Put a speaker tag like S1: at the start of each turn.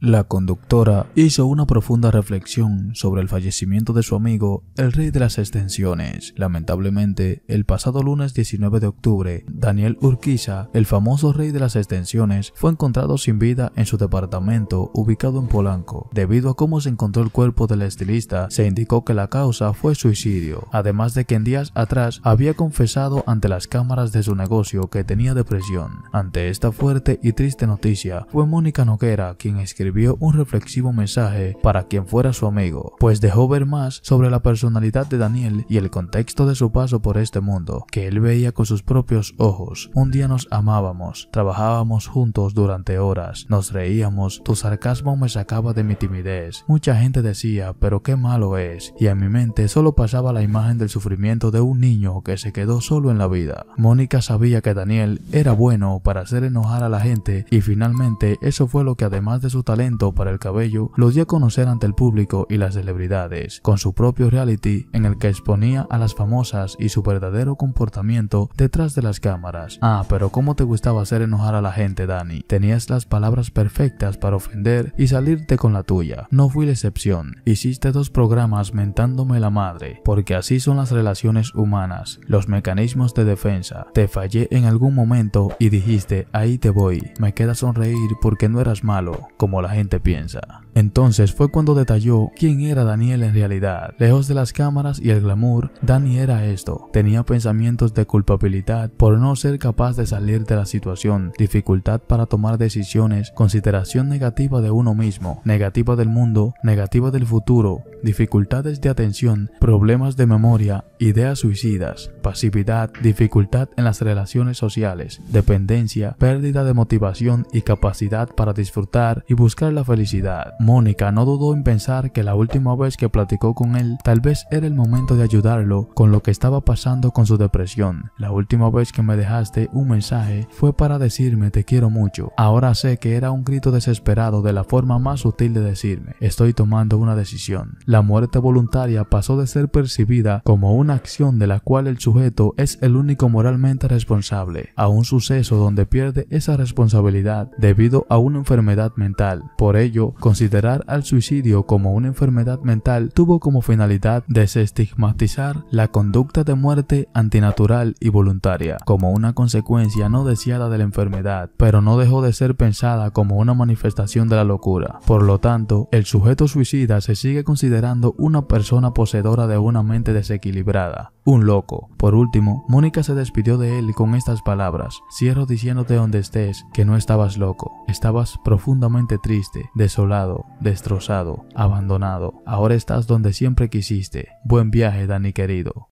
S1: La conductora hizo una profunda reflexión sobre el fallecimiento de su amigo, el rey de las extensiones. Lamentablemente, el pasado lunes 19 de octubre, Daniel Urquiza, el famoso rey de las extensiones, fue encontrado sin vida en su departamento ubicado en Polanco. Debido a cómo se encontró el cuerpo del estilista, se indicó que la causa fue suicidio, además de que en días atrás había confesado ante las cámaras de su negocio que tenía depresión. Ante esta fuerte y triste noticia, fue Mónica Noguera quien escribió un reflexivo mensaje para quien fuera su amigo, pues dejó ver más sobre la personalidad de Daniel y el contexto de su paso por este mundo, que él veía con sus propios ojos. Un día nos amábamos, trabajábamos juntos durante horas, nos reíamos, tu sarcasmo me sacaba de mi timidez. Mucha gente decía, pero qué malo es, y en mi mente solo pasaba la imagen del sufrimiento de un niño que se quedó solo en la vida. Mónica sabía que Daniel era bueno para hacer enojar a la gente y finalmente eso fue lo que además de su talento para el cabello lo dio a conocer ante el público y las celebridades, con su propio reality en el que exponía a las famosas y su verdadero comportamiento detrás de las cámaras. Ah, pero cómo te gustaba hacer enojar a la gente, Dani. Tenías las palabras perfectas para ofender y salirte con la tuya. No fui la excepción. Hiciste dos programas mentándome la madre, porque así son las relaciones humanas, los mecanismos de defensa. Te fallé en algún momento y dijiste, ahí te voy. Me queda sonreír porque no eras malo, como la la gente piensa. Entonces fue cuando detalló quién era Daniel en realidad. Lejos de las cámaras y el glamour, Dani era esto. Tenía pensamientos de culpabilidad por no ser capaz de salir de la situación, dificultad para tomar decisiones, consideración negativa de uno mismo, negativa del mundo, negativa del futuro, dificultades de atención, problemas de memoria, ideas suicidas, pasividad, dificultad en las relaciones sociales, dependencia, pérdida de motivación y capacidad para disfrutar y buscar la felicidad Mónica no dudó en pensar que la última vez que platicó con él tal vez era el momento de ayudarlo con lo que estaba pasando con su depresión. La última vez que me dejaste un mensaje fue para decirme te quiero mucho. Ahora sé que era un grito desesperado de la forma más sutil de decirme estoy tomando una decisión. La muerte voluntaria pasó de ser percibida como una acción de la cual el sujeto es el único moralmente responsable a un suceso donde pierde esa responsabilidad debido a una enfermedad mental. Por ello, considera considerar al suicidio como una enfermedad mental tuvo como finalidad desestigmatizar la conducta de muerte antinatural y voluntaria como una consecuencia no deseada de la enfermedad, pero no dejó de ser pensada como una manifestación de la locura. Por lo tanto, el sujeto suicida se sigue considerando una persona poseedora de una mente desequilibrada, un loco. Por último, Mónica se despidió de él con estas palabras, cierro diciéndote donde estés que no estabas loco, estabas profundamente triste, desolado, destrozado, abandonado, ahora estás donde siempre quisiste. Buen viaje, Dani querido.